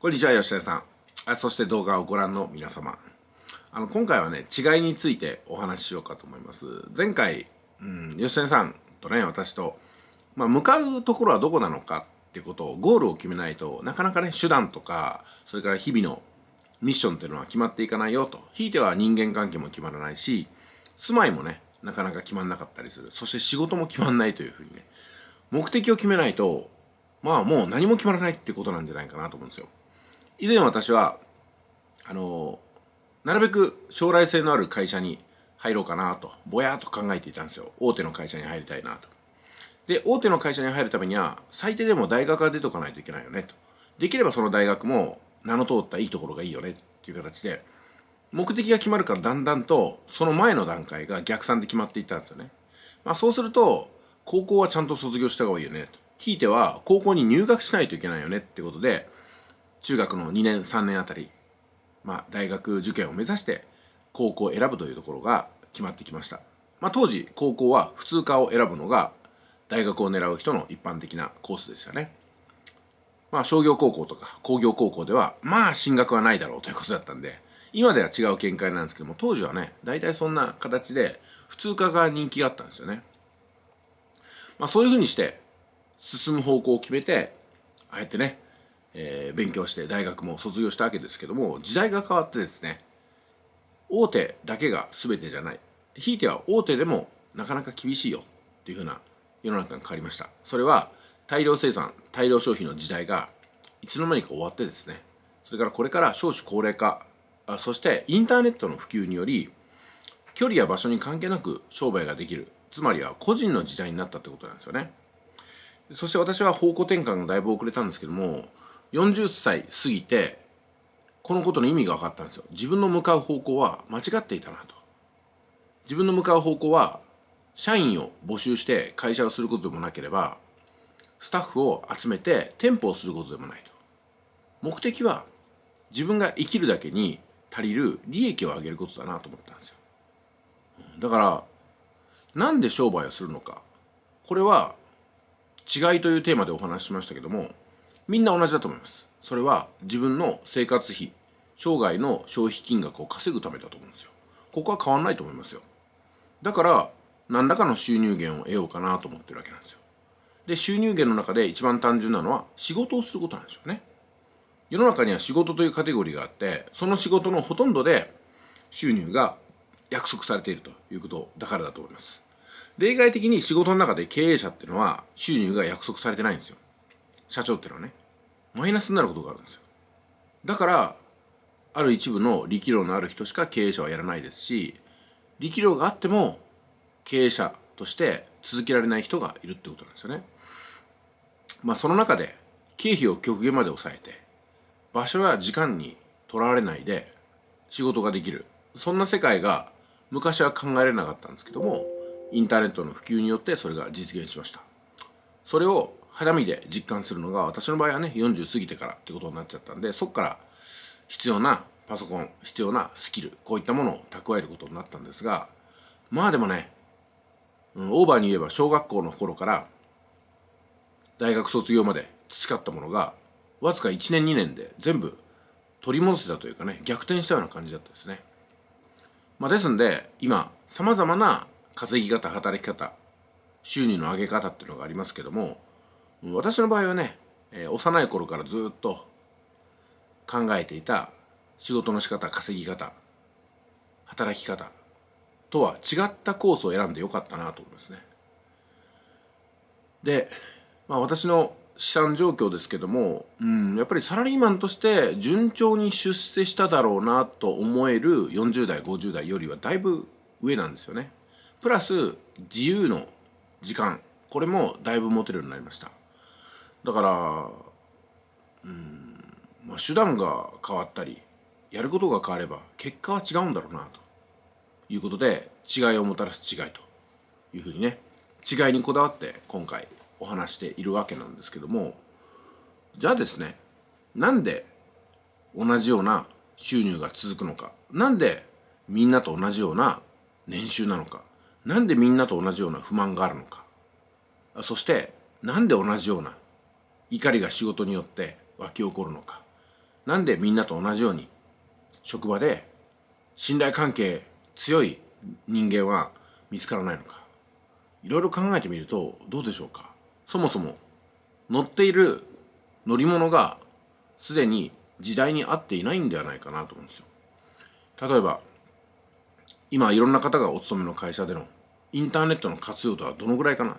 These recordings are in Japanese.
こんにちは、吉田さん。そして動画をご覧の皆様。あの、今回はね、違いについてお話ししようかと思います。前回、うん、吉田さんとね、私と、まあ、向かうところはどこなのかっていうことを、ゴールを決めないとなかなかね、手段とか、それから日々のミッションっていうのは決まっていかないよと。ひいては人間関係も決まらないし、住まいもね、なかなか決まんなかったりする。そして仕事も決まんないというふうにね、目的を決めないと、まあもう何も決まらないってことなんじゃないかなと思うんですよ。以前私はあのなるべく将来性のある会社に入ろうかなとぼやっと考えていたんですよ大手の会社に入りたいなとで大手の会社に入るためには最低でも大学から出とかないといけないよねとできればその大学も名の通ったいいところがいいよねっていう形で目的が決まるからだんだんとその前の段階が逆算で決まっていったんですよね、まあ、そうすると高校はちゃんと卒業した方がいいよねとひいては高校に入学しないといけないよねってことで中学の2年3年あたり、まあ、大学受験を目指して高校を選ぶというところが決まってきました、まあ、当時高校は普通科を選ぶのが大学を狙う人の一般的なコースでしたねまあ商業高校とか工業高校ではまあ進学はないだろうということだったんで今では違う見解なんですけども当時はね大体そんな形で普通科が人気があったんですよねまあそういうふうにして進む方向を決めてああやってねえー、勉強して大学も卒業したわけですけども時代が変わってですね大手だけが全てじゃないひいては大手でもなかなか厳しいよっていうふうな世の中に変わりましたそれは大量生産大量消費の時代がいつの間にか終わってですねそれからこれから少子高齢化あそしてインターネットの普及により距離や場所に関係なく商売ができるつまりは個人の時代になったってことなんですよねそして私は方向転換がだいぶ遅れたんですけども40歳過ぎてこのことの意味が分かったんですよ自分の向かう方向は間違っていたなと自分の向かう方向は社員を募集して会社をすることでもなければスタッフを集めて店舗をすることでもないと目的は自分が生きるだけに足りる利益を上げることだなと思ったんですよだからなんで商売をするのかこれは違いというテーマでお話ししましたけどもみんな同じだと思いますそれは自分の生活費生涯の消費金額を稼ぐためだと思うんですよここは変わんないと思いますよだから何らかの収入源を得ようかなと思ってるわけなんですよで収入源の中で一番単純なのは仕事をすることなんですよね世の中には仕事というカテゴリーがあってその仕事のほとんどで収入が約束されているということだからだと思います例外的に仕事の中で経営者っていうのは収入が約束されてないんですよ社長っていうのはねマイナスになることがあるんですよだからある一部の力量のある人しか経営者はやらないですし力量があっても経営者として続けられない人がいるってことなんですよね。まあその中で経費を極限まで抑えて場所や時間にとらわれないで仕事ができるそんな世界が昔は考えられなかったんですけどもインターネットの普及によってそれが実現しましたそれを肌身で実感するのが私の場合はね40過ぎてからってことになっちゃったんでそっから必要なパソコン必要なスキルこういったものを蓄えることになったんですがまあでもね、うん、オーバーに言えば小学校の頃から大学卒業まで培ったものがわずか1年2年で全部取り戻せたというかね逆転したような感じだったですね、まあ、ですんで今さまざまな稼ぎ方働き方収入の上げ方っていうのがありますけども私の場合はね、えー、幼い頃からずっと考えていた仕事の仕方稼ぎ方働き方とは違ったコースを選んでよかったなと思いますね。で、まあ、私の資産状況ですけども、うん、やっぱりサラリーマンとして順調に出世しただろうなと思える40代50代よりはだいぶ上なんですよね。プラス自由の時間これもだいぶ持てるようになりました。だからうんまあ手段が変わったりやることが変われば結果は違うんだろうなということで違いをもたらす違いというふうにね違いにこだわって今回お話しているわけなんですけどもじゃあですねなんで同じような収入が続くのかなんでみんなと同じような年収なのかなんでみんなと同じような不満があるのかそしてなんで同じような怒りが仕事によって湧き起こるのかなんでみんなと同じように職場で信頼関係強い人間は見つからないのかいろいろ考えてみるとどうでしょうかそもそも乗っている乗り物がすでに時代に合っていないんではないかなと思うんですよ例えば今いろんな方がお勤めの会社でのインターネットの活用とはどのぐらいかな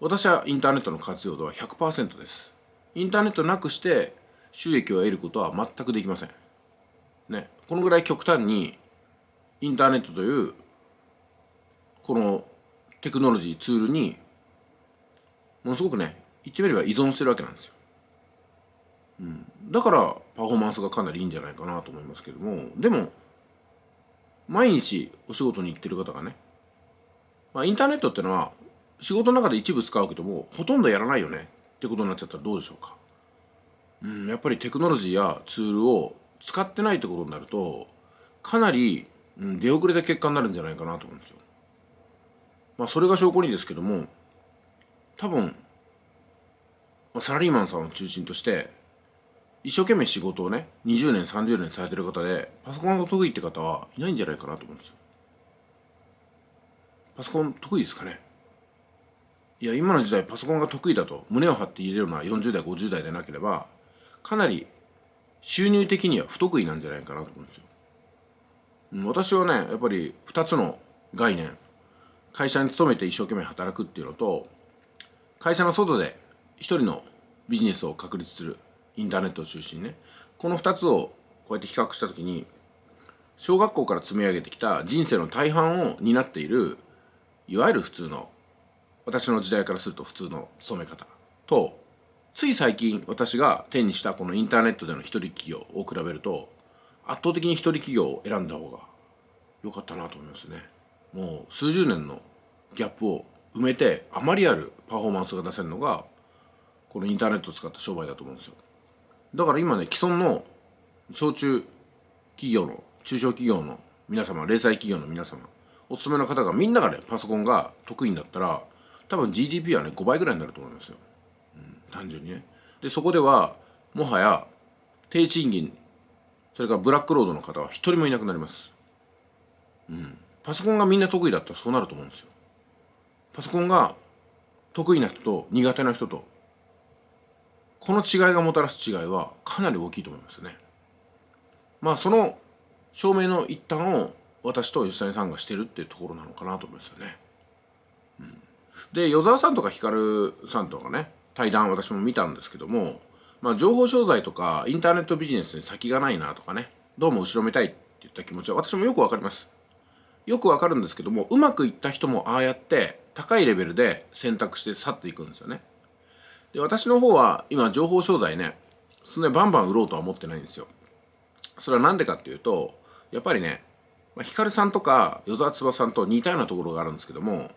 私はインターネットの活用度は100%です。インターネットなくして収益を得ることは全くできません。ね、このぐらい極端にインターネットというこのテクノロジーツールにものすごくね言ってみれば依存してるわけなんですよ、うん、だからパフォーマンスがかなりいいんじゃないかなと思いますけどもでも毎日お仕事に行ってる方がね、まあ、インターネットってのは仕事の中で一部使うけどもほとんどやらないよねってことになっちゃったらどうでしょうかうんやっぱりテクノロジーやツールを使ってないってことになるとかなり、うん、出遅れた結果になるんじゃないかなと思うんですよ。まあそれが証拠にですけども多分サラリーマンさんを中心として一生懸命仕事をね20年30年されてる方でパソコンが得意って方はいないんじゃないかなと思うんですよパソコン得意ですかねいや今の時代パソコンが得意だと胸を張って入れるような40代50代でなければかなり収入的には不得意なんじゃないかなと思うんですよ。私はねやっぱり2つの概念会社に勤めて一生懸命働くっていうのと会社の外で一人のビジネスを確立するインターネットを中心ねこの2つをこうやって比較した時に小学校から積み上げてきた人生の大半を担っているいわゆる普通の私の時代からすると普通の染め方とつい最近私が手にしたこのインターネットでの一人企業を比べると圧倒的に一人企業を選んだ方が良かったなと思いますねもう数十年のギャップを埋めてあまりあるパフォーマンスが出せるのがこのインターネットを使った商売だと思うんですよだから今ね既存の小中企業の中小企業の皆様零細企業の皆様お勤めの方がみんながねパソコンが得意になったら多分 GDP はね5倍ぐらいになると思いますよ、うん、単純にねでそこではもはや低賃金それからブラックロードの方は一人もいなくなりますうんパソコンがみんな得意だったらそうなると思うんですよパソコンが得意な人と苦手な人とこの違いがもたらす違いはかなり大きいと思いますねまあその証明の一端を私と吉谷さんがしてるっていうところなのかなと思いますよね。で与沢さんとか光さんとかね対談私も見たんですけども、まあ、情報商材とかインターネットビジネスに先がないなとかねどうも後ろめたいって言った気持ちは私もよくわかりますよくわかるんですけどもうまくいった人もああやって高いレベルで選択して去っていくんですよねで私の方は今情報商材ねそんなバンバン売ろうとは思ってないんですよそれは何でかっていうとやっぱりね、まあ、光さんとか与沢翼さんと似たようなところがあるんですけども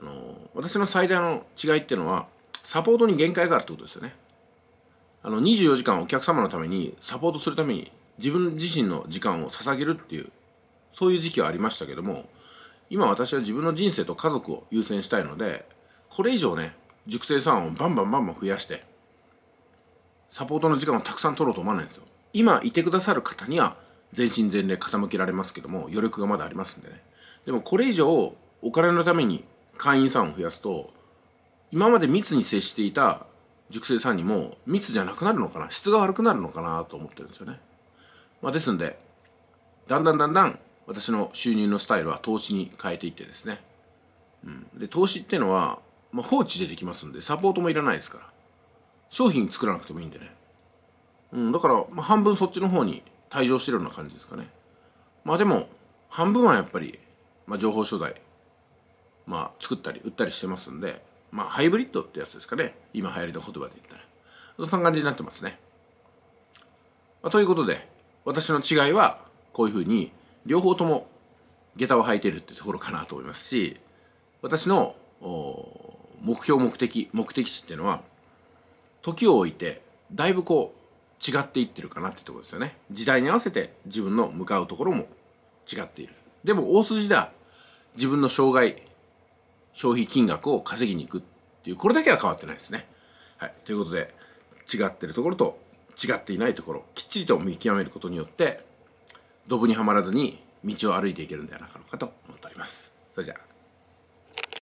あの私の最大の違いっていうのはサポートに限界があるってことですよねあの24時間お客様のためにサポートするために自分自身の時間を捧げるっていうそういう時期はありましたけども今私は自分の人生と家族を優先したいのでこれ以上ね熟成産をバンバンバンバン増やしてサポートの時間をたくさん取ろうと思わないんですよ今いてくださる方には全身全霊傾けられますけども余力がまだありますんでねでもこれ以上お金のために会員さんを増やすと今まで密に接していた熟成さんにも密じゃなくなるのかな質が悪くなるのかなと思ってるんですよね、まあ、ですんでだんだんだんだん私の収入のスタイルは投資に変えていってですね、うん、で投資っていうのは、まあ、放置でできますんでサポートもいらないですから商品作らなくてもいいんでね、うん、だから、まあ、半分そっちの方に退場してるような感じですかねまあでも半分はやっぱり、まあ、情報所在まあ、作ったり売ったりしてますんで、まあ、ハイブリッドってやつですかね。今流行りの言葉で言ったら。そんな感じになってますね。まあ、ということで、私の違いは、こういうふうに、両方とも下駄を履いてるってところかなと思いますし、私の目標、目的、目的地っていうのは、時を置いて、だいぶこう、違っていってるかなってところですよね。時代に合わせて自分の向かうところも違っている。でも大筋だ。自分の障害消費金額を稼ぎに行くっていうこれだけは変わってないですね。はい、ということで違ってるところと違っていないところきっちりと見極めることによってドブにはまらずに道を歩いていけるんではなかろうかと思っております。それじゃあ